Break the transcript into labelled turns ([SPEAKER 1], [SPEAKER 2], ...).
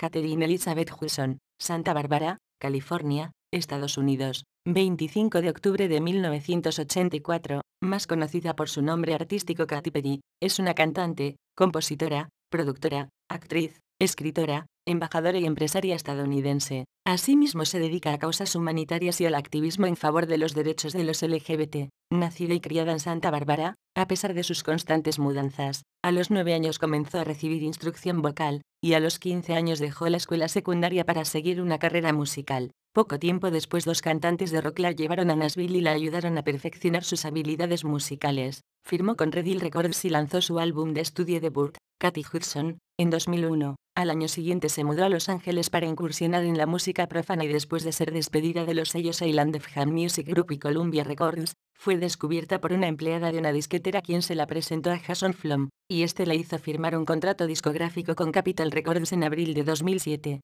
[SPEAKER 1] Catherine Elizabeth Wilson, Santa Bárbara, California, Estados Unidos, 25 de octubre de 1984, más conocida por su nombre artístico Katy Perry, es una cantante, compositora, productora, actriz, escritora, embajadora y empresaria estadounidense. Asimismo se dedica a causas humanitarias y al activismo en favor de los derechos de los LGBT. Nacida y criada en Santa Bárbara, a pesar de sus constantes mudanzas, a los nueve años comenzó a recibir instrucción vocal, y a los 15 años dejó la escuela secundaria para seguir una carrera musical. Poco tiempo después dos cantantes de rock la llevaron a Nashville y la ayudaron a perfeccionar sus habilidades musicales. Firmó con Redil Records y lanzó su álbum de estudio debut, Katy Hudson, en 2001, al año siguiente se mudó a Los Ángeles para incursionar en la música profana y después de ser despedida de los sellos Island of Jam Music Group y Columbia Records, fue descubierta por una empleada de una disquetera quien se la presentó a Jason Flom, y este la hizo firmar un contrato discográfico con Capital Records en abril de 2007.